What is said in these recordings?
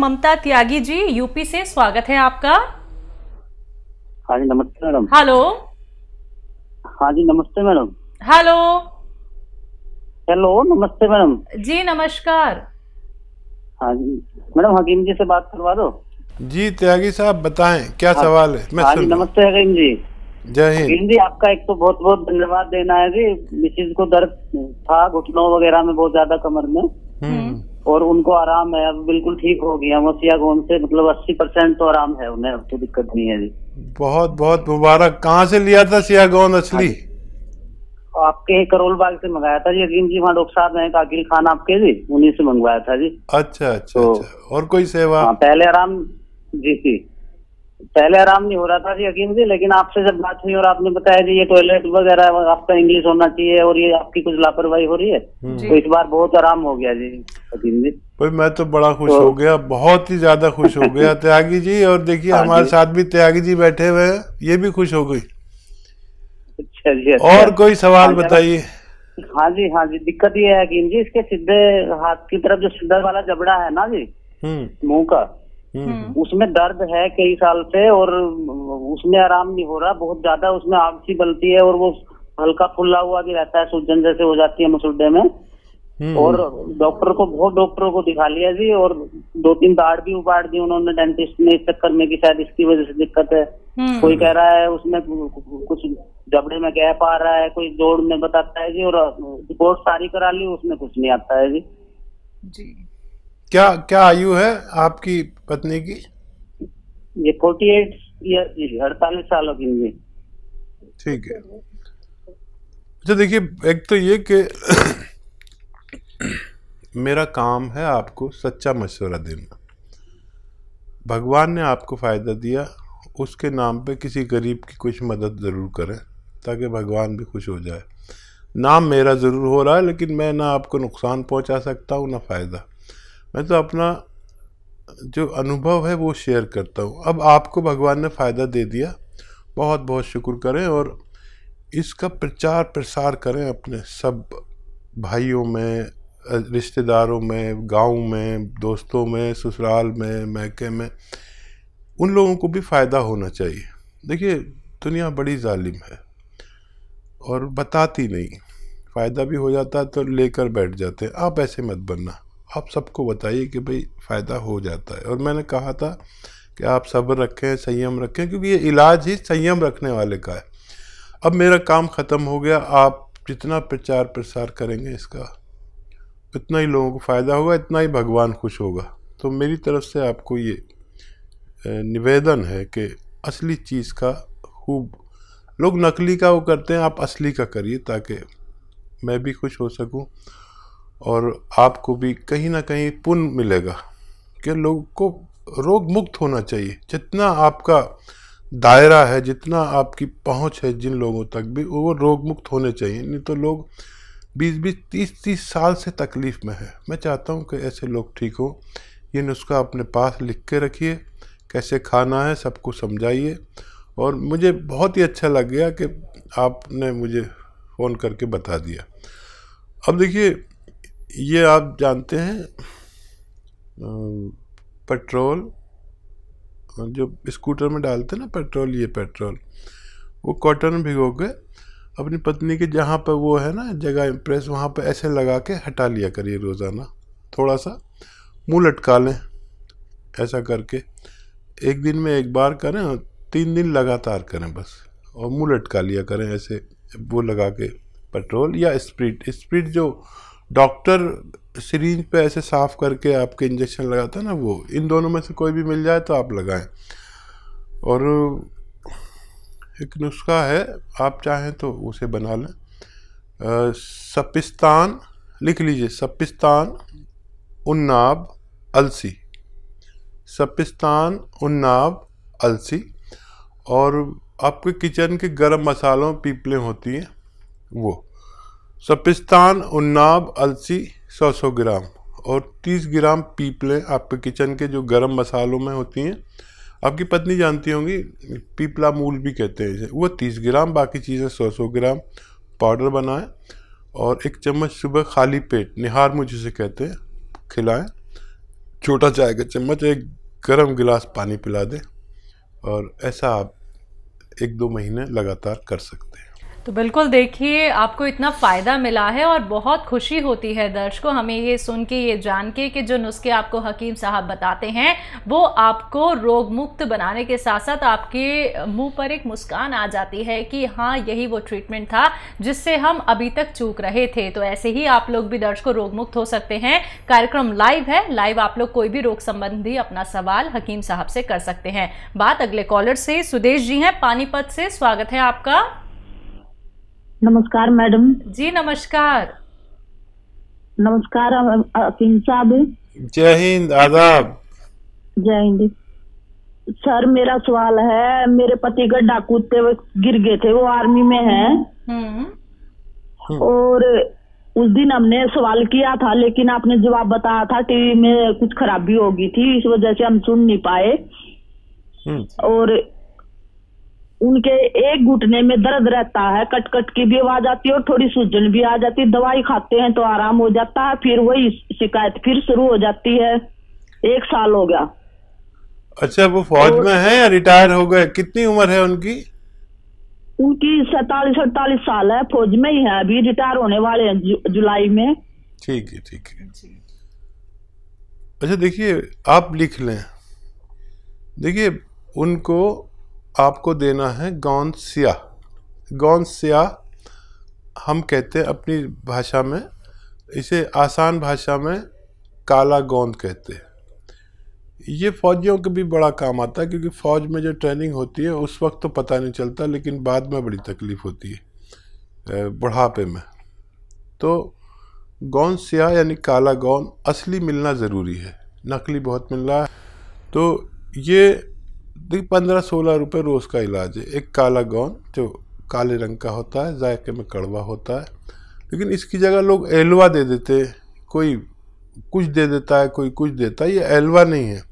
ममता त्यागी जी UP से स्वागत है आपका हाँ जी नमस्ते मैडम हेलो हाँ जी नमस्ते मैडम हेलो हेलो नमस्ते मैडम जी नमस्कार हाँ जी मैडम हकीम जी से बात करवा दो जी त्यागी साहब बताएं क्या हाँ, सवाल है मैं हाँ जी नमस्ते हकीम जी जय हिंद हकीम जी आपका एक तो बहुत बहुत धन्यवाद देना है जी मिसिज को दर्द था घुटनों वगैरह में बहुत ज्यादा कमर में हम्म। और उनको आराम है अब बिल्कुल ठीक हो गया मसिया गोम से मतलब अस्सी परसेंट तो आराम है उन्हें अब तो दिक्कत नहीं है जी बहुत बहुत मुबारक कहाँ से लिया था सिया गोंद असली हाँ आपके करोल बाग से मंगाया था जी यकीन जी वहाँ डॉक्टर साहब हैं काकिल खान आपके जी उन्हीं से मंगवाया था जी अच्छा अच्छा, तो, अच्छा। और कोई सेवा हाँ, पहले आराम जी जी पहले आराम नहीं हो रहा था जी यकीन जी लेकिन आपसे जब बात हुई और आपने बताया कि ये टॉयलेट वगैरह आपका इंग्लिश होना चाहिए और ये आपकी कुछ लापरवाही हो रही है हम्म। तो इस बार बहुत आराम हो गया जी यकीन जी भाई मैं तो बड़ा खुश तो, हो गया बहुत ही ज्यादा खुश हो गया त्यागी जी और देखिए हाँ हमारे साथ भी त्यागी जी बैठे हुए हैं ये भी खुश हो गई अच्छा जी अच्छा। और कोई सवाल हाँ बताइए हाँ जी हाँ जी दिक्कत ये है हकीम जी इसके सीधे हाथ की तरफ जो सीधा वाला जबड़ा है ना जी हम्म। मुंह का हम्म। हम्म। उसमें दर्द है कई साल से और उसमें आराम नहीं हो रहा बहुत ज्यादा उसमें आग बलती बनती है और वो हल्का फुल्ला हुआ भी रहता है सूजन जैसे हो जाती है मसुड्डे में हम्म। और डॉक्टर को बहुत डॉक्टरों को दिखा लिया जी और दो तीन दाढ़ भी उबाड़ दी उन्होंने डेंटिस्ट ने इस चक्कर में कि शायद इसकी वजह से दिक्कत है कोई कह रहा है उसमें कुछ जबड़े में गैप आ रहा है कोई जोड़ में बताता है जी और रिपोर्ट सारी करा ली उसमें कुछ नहीं आता है जी जी क्या क्या आयु है आपकी पत्नी की ये फोर्टी एट अड़तालीस सालों की उम्र ठीक है अच्छा देखिए एक तो ये कि मेरा काम है आपको सच्चा मशवरा देना भगवान ने आपको फ़ायदा दिया उसके नाम पे किसी गरीब की कुछ मदद ज़रूर करें ताकि भगवान भी खुश हो जाए नाम मेरा ज़रूर हो रहा है लेकिन मैं ना आपको नुकसान पहुंचा सकता हूँ ना फ़ायदा मैं तो अपना जो अनुभव है वो शेयर करता हूँ अब आपको भगवान ने फ़ायदा दे दिया बहुत बहुत शुक्र करें और इसका प्रचार प्रसार करें अपने सब भाइयों में रिश्तेदारों में गांव में दोस्तों में ससुराल में महके में उन लोगों को भी फ़ायदा होना चाहिए देखिए दुनिया बड़ी जालिम है और बताती नहीं फ़ायदा भी हो जाता है तो लेकर बैठ जाते हैं आप ऐसे मत बनना आप सबको बताइए कि भाई फ़ायदा हो जाता है और मैंने कहा था कि आप सब्र रखें संयम रखें क्योंकि ये इलाज ही संयम रखने वाले का है अब मेरा काम ख़त्म हो गया आप जितना प्रचार प्रसार करेंगे इसका उतना ही लोगों को फ़ायदा होगा इतना ही भगवान खुश होगा तो मेरी तरफ से आपको ये निवेदन है कि असली चीज़ का खूब लोग नकली का वो करते हैं आप असली का करिए ताकि मैं भी खुश हो सकूं और आपको भी कहीं ना कहीं पुण्य मिलेगा कि लोगों को रोग मुक्त होना चाहिए जितना आपका दायरा है जितना आपकी पहुंच है जिन लोगों तक भी वो रोग मुक्त होने चाहिए नहीं तो लोग बीस बीस तीस तीस साल से तकलीफ़ में है मैं चाहता हूँ कि ऐसे लोग ठीक हों ये नुस्खा अपने पास लिख के रखिए कैसे खाना है सबको समझाइए और मुझे बहुत ही अच्छा लग गया कि आपने मुझे फ़ोन करके बता दिया अब देखिए ये आप जानते हैं पेट्रोल जो स्कूटर में डालते हैं ना पेट्रोल ये पेट्रोल वो कॉटन में भिगो के अपनी पत्नी के जहाँ पर वो है ना जगह प्रेस वहाँ पर ऐसे लगा के हटा लिया करिए रोज़ाना थोड़ा सा मुँह लटका लें ऐसा करके एक दिन में एक बार करें तीन दिन लगातार करें बस और मुँह लटका लिया करें ऐसे वो लगा के पेट्रोल या स्प्रिट स्प्रिट जो डॉक्टर सीरीज पे ऐसे साफ करके आपके इंजेक्शन लगाता है ना वो इन दोनों में से कोई भी मिल जाए तो आप लगाएं और एक नुस्खा है आप चाहें तो उसे बना लें सपिस्तान लिख लीजिए सपिस्तान उन्नाब अलसी सपिस्तान उन्नाब अलसी और आपके किचन के गरम मसालों पीपलें होती हैं वो सपिस्तान उन्नाव अलसी 100 सौ ग्राम और 30 ग्राम पीपलें आपके किचन के जो गरम मसालों में होती हैं आपकी पत्नी जानती होंगी पीपला मूल भी कहते हैं वो 30 ग्राम बाकी चीज़ें सौ ग्राम पाउडर बनाएं और एक चम्मच सुबह खाली पेट निहार मुझे से कहते हैं खिलाएं छोटा चाय का चम्मच एक गर्म गिलास पानी पिला दें और ऐसा आप एक दो महीने लगातार कर सकते हैं तो बिल्कुल देखिए आपको इतना फ़ायदा मिला है और बहुत खुशी होती है दर्शकों हमें ये सुन के ये जान के कि जो नुस्खे आपको हकीम साहब बताते हैं वो आपको रोग मुक्त बनाने के साथ साथ आपके मुंह पर एक मुस्कान आ जाती है कि हाँ यही वो ट्रीटमेंट था जिससे हम अभी तक चूक रहे थे तो ऐसे ही आप लोग भी दर्शकों रोग मुक्त हो सकते हैं कार्यक्रम लाइव है लाइव आप लोग कोई भी रोग संबंधी अपना सवाल हकीम साहब से कर सकते हैं बात अगले कॉलर से सुदेश जी हैं पानीपत से स्वागत है आपका नमस्कार मैडम जी नमस्कार नमस्कार साहब जय हिंद आदाब जय हिंद सर मेरा सवाल है मेरे पति का डाकू थे वो गिर गए थे वो आर्मी में है हम्म। हम्म। और उस दिन हमने सवाल किया था लेकिन आपने जवाब बताया था टीवी में कुछ खराबी होगी थी इस वजह से हम सुन नहीं पाए हम्म। और उनके एक घुटने में दर्द रहता है कट कट की भी आवाज आती है और थोड़ी सूजन भी आ जाती है दवाई खाते हैं तो आराम हो जाता है फिर वही शिकायत फिर शुरू हो जाती है एक साल हो गया अच्छा वो फौज तो, में है या रिटायर हो गए कितनी उम्र है उनकी उनकी सैतालीस अड़तालीस साल है फौज में ही है अभी रिटायर होने वाले हैं जु, जुलाई में ठीक है ठीक है अच्छा देखिए आप लिख लें देखिए उनको आपको देना है गौन स्याह गौन स्याह हम कहते हैं अपनी भाषा में इसे आसान भाषा में काला गोंद कहते हैं ये फौजियों का भी बड़ा काम आता है क्योंकि फ़ौज में जो ट्रेनिंग होती है उस वक्त तो पता नहीं चलता लेकिन बाद में बड़ी तकलीफ़ होती है बुढ़ापे में तो गौन स्याह यानी काला गौन असली मिलना ज़रूरी है नकली बहुत मिल रहा है तो ये देखिए पंद्रह सोलह रुपये रोज़ का इलाज है एक काला गौन जो काले रंग का होता है जायके में कड़वा होता है लेकिन इसकी जगह लोग एलवा दे देते हैं कोई कुछ दे देता है कोई कुछ देता है ये एलवा नहीं है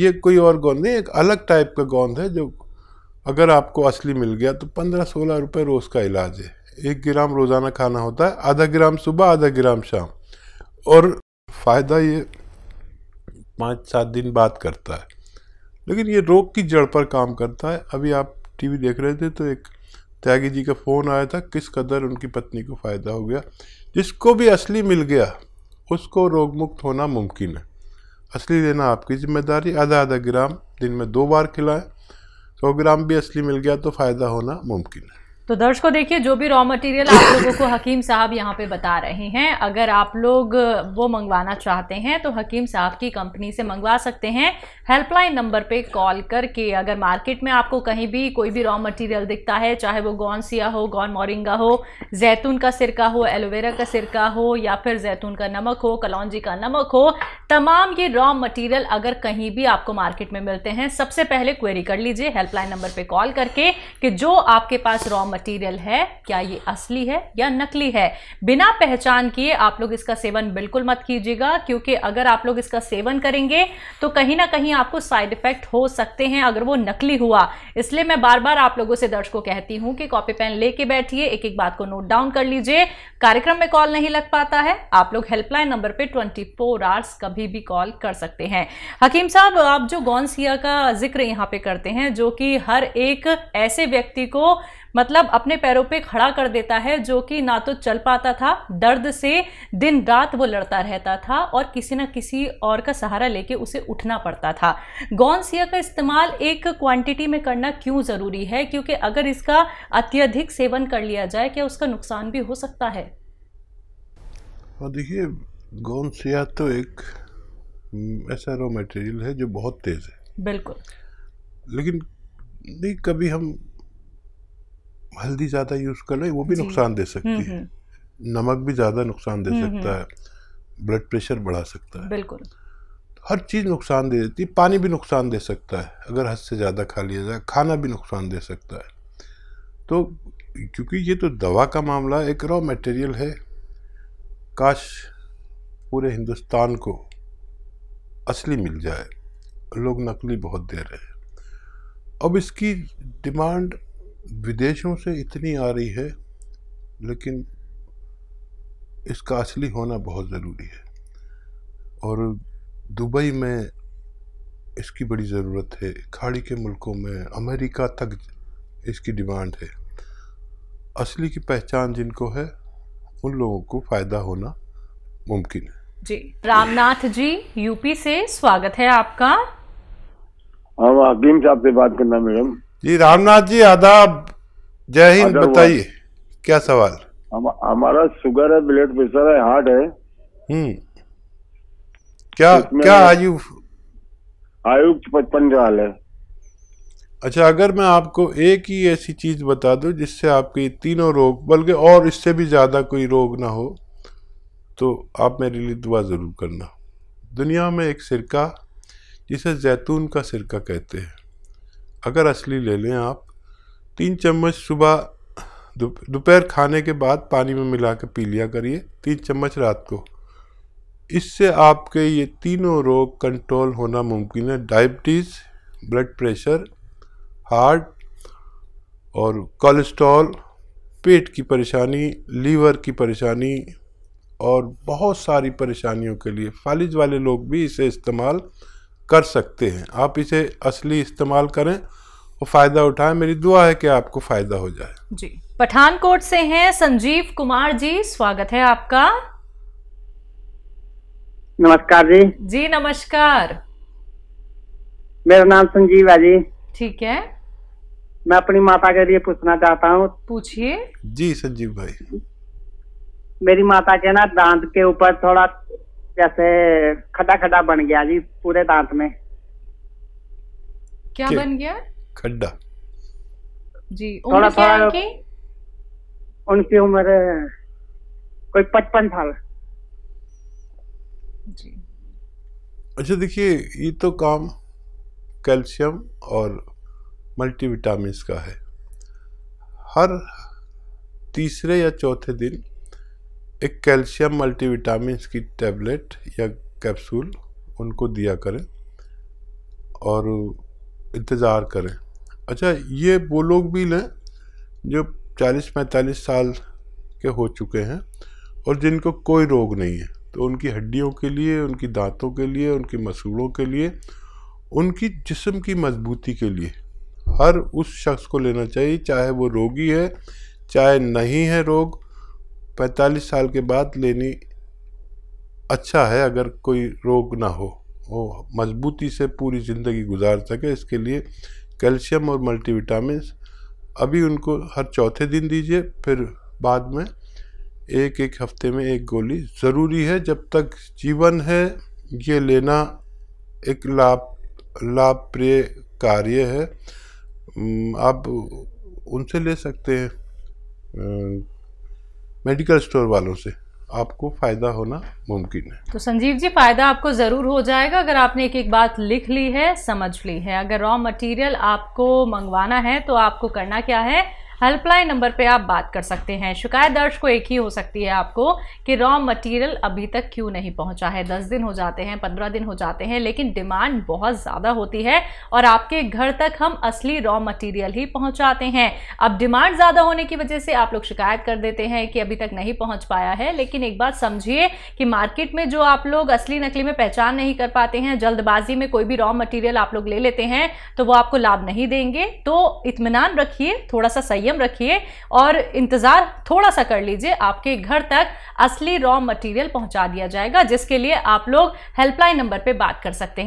ये कोई और गोंद नहीं एक अलग टाइप का गोंद है जो अगर आपको असली मिल गया तो पंद्रह सोलह रुपये रोज़ का इलाज है एक ग्राम रोज़ाना खाना होता है आधा ग्राम सुबह आधा ग्राम शाम और फ़ायदा ये पाँच सात दिन बाद करता है लेकिन ये रोग की जड़ पर काम करता है अभी आप टीवी देख रहे थे तो एक त्यागी जी का फ़ोन आया था किस कदर उनकी पत्नी को फ़ायदा हो गया जिसको भी असली मिल गया उसको रोग मुक्त होना मुमकिन है असली लेना आपकी जिम्मेदारी आधा आधा ग्राम दिन में दो बार खिलाएं सौ ग्राम भी असली मिल गया तो फ़ायदा होना मुमकिन है तो दर्शकों देखिए जो भी रॉ मटेरियल आप लोगों को हकीम साहब यहाँ पे बता रहे हैं अगर आप लोग वो मंगवाना चाहते हैं तो हकीम साहब की कंपनी से मंगवा सकते हैं हेल्पलाइन नंबर पे कॉल करके अगर मार्केट में आपको कहीं भी कोई भी रॉ मटेरियल दिखता है चाहे वो गौन सिया हो गौन मोरिंगा हो जैतून का सिरका हो एलोवेरा का सिरका हो या फिर जैतून का नमक हो कलौजी का नमक हो तमाम ये रॉ मटीरियल अगर कहीं भी आपको मार्केट में मिलते हैं सबसे पहले क्वेरी कर लीजिए हेल्पलाइन नंबर पर कॉल करके कि जो आपके पास रॉ मटेरियल है क्या ये असली है या नकली है बिना पहचान किए आप लोग इसका सेवन बिल्कुल मत कीजिएगा क्योंकि अगर आप लोग इसका सेवन करेंगे तो कहीं ना कहीं आपको साइड इफेक्ट हो सकते हैं अगर वो नकली हुआ इसलिए मैं बार बार आप लोगों से दर्शकों कहती हूँ कि कॉपी पेन लेके बैठिए एक एक बात को नोट डाउन कर लीजिए कार्यक्रम में कॉल नहीं लग पाता है आप लोग हेल्पलाइन नंबर पर ट्वेंटी फोर आवर्स कभी भी कॉल कर सकते हैं हकीम साहब आप जो गौन सिया का जिक्र यहाँ पे करते हैं जो कि हर एक ऐसे व्यक्ति को मतलब अपने पैरों पे खड़ा कर देता है जो कि ना तो चल पाता था दर्द से दिन रात वो लड़ता रहता था और किसी ना किसी और का सहारा लेके उसे उठना पड़ता था गौनसिया का इस्तेमाल एक क्वांटिटी में करना क्यों ज़रूरी है क्योंकि अगर इसका अत्यधिक सेवन कर लिया जाए क्या उसका नुकसान भी हो सकता है देखिए गौन सिया तो एक हम्म, ऐसा रॉ मटेरियल है जो बहुत तेज़ है बिल्कुल लेकिन नहीं कभी हम हल्दी ज़्यादा यूज़ कर लें वो भी नुकसान दे सकती हम्म, है हम्म। नमक भी ज़्यादा नुकसान दे हम्म, सकता है ब्लड प्रेशर बढ़ा सकता है बिल्कुल हर चीज़ नुकसान दे देती है पानी भी नुकसान दे सकता है अगर हद से ज़्यादा खा लिया जाए खाना भी नुकसान दे सकता है तो क्योंकि ये तो दवा का मामला एक रॉ मटेरियल है काश पूरे हिंदुस्तान को असली मिल जाए लोग नकली बहुत दे रहे हैं अब इसकी डिमांड विदेशों से इतनी आ रही है लेकिन इसका असली होना बहुत ज़रूरी है और दुबई में इसकी बड़ी ज़रूरत है खाड़ी के मुल्कों में अमेरिका तक इसकी डिमांड है असली की पहचान जिनको है उन लोगों को फ़ायदा होना मुमकिन है जी रामनाथ जी यूपी से स्वागत है आपका हाँ हकीम साहब से बात करना मैडम जी रामनाथ जी आदाब जय हिंद बताइए क्या सवाल हमारा सुगर है ब्लड प्रेशर है हार्ट है हम्म क्या क्या आयु आयु पचपन साल है अच्छा अगर मैं आपको एक ही ऐसी चीज बता दूं जिससे आपके तीनों रोग बल्कि और इससे भी ज्यादा कोई रोग ना हो तो आप मेरे लिए दुआ ज़रूर करना दुनिया में एक सिरका जिसे जैतून का सिरका कहते हैं अगर असली ले लें आप तीन चम्मच सुबह दोपहर खाने के बाद पानी में मिला के पी लिया करिए तीन चम्मच रात को इससे आपके ये तीनों रोग कंट्रोल होना मुमकिन है डायबिटीज़ ब्लड प्रेशर हार्ट और कोलेस्ट्रॉल पेट की परेशानी लीवर की परेशानी और बहुत सारी परेशानियों के लिए फालिज वाले लोग भी इसे इस्तेमाल कर सकते हैं आप इसे असली इस्तेमाल करें और फ़ायदा उठाएं मेरी दुआ है कि आपको फ़ायदा हो जाए जी पठानकोट से हैं संजीव कुमार जी स्वागत है आपका नमस्कार जी जी नमस्कार मेरा नाम संजीव है जी ठीक है मैं अपनी माता के लिए पूछना चाहता हूँ पूछिए जी संजीव भाई मेरी माता के ना दांत के ऊपर थोड़ा जैसे खटा खटा बन गया जी पूरे दांत में क्या बन गया खड्डा जी थोड़ा थोड़ा उनकी उम्र कोई पचपन साल जी अच्छा देखिए ये तो काम कैल्शियम और मल्टीविटामिन का है हर तीसरे या चौथे दिन एक कैल्शियम मल्टीविटामिन की टैबलेट या कैप्सूल उनको दिया करें और इंतज़ार करें अच्छा ये वो लोग भी लें जो 40-45 साल के हो चुके हैं और जिनको कोई रोग नहीं है तो उनकी हड्डियों के लिए उनकी दांतों के लिए उनकी मसूड़ों के लिए उनकी जिस्म की मजबूती के लिए हर उस शख्स को लेना चाहिए चाहे वो रोगी है चाहे नहीं है रोग पैंतालीस साल के बाद लेनी अच्छा है अगर कोई रोग ना हो वो मजबूती से पूरी ज़िंदगी गुजार सके इसके लिए कैल्शियम और मल्टीविटामिन अभी उनको हर चौथे दिन दीजिए फिर बाद में एक एक हफ्ते में एक गोली ज़रूरी है जब तक जीवन है ये लेना एक लाभ लाभप्रिय कार्य है आप उनसे ले सकते हैं मेडिकल स्टोर वालों से आपको फ़ायदा होना मुमकिन है तो संजीव जी फ़ायदा आपको ज़रूर हो जाएगा अगर आपने एक एक बात लिख ली है समझ ली है अगर रॉ मटेरियल आपको मंगवाना है तो आपको करना क्या है हेल्पलाइन नंबर पे आप बात कर सकते हैं शिकायत दर्ज को एक ही हो सकती है आपको कि रॉ मटेरियल अभी तक क्यों नहीं पहुंचा है दस दिन हो जाते हैं पंद्रह दिन हो जाते हैं लेकिन डिमांड बहुत ज़्यादा होती है और आपके घर तक हम असली रॉ मटीरियल ही पहुँचाते हैं अब डिमांड ज़्यादा होने की वजह से आप लोग शिकायत कर देते हैं कि अभी तक नहीं पहुँच पाया है लेकिन एक बात समझिए कि मार्केट में जो आप लोग असली नकली में पहचान नहीं कर पाते हैं जल्दबाजी में कोई भी रॉ मटेरियल आप लोग ले लेते हैं तो वो आपको लाभ नहीं देंगे तो इतमान रखिए थोड़ा सा सही संयम रखिए और इंतज़ार थोड़ा सा कर लीजिए आपके घर तक असली रॉ मटेरियल पहुंचा दिया जाएगा जिसके लिए आप लोग हेल्पलाइन नंबर पर बात कर सकते हैं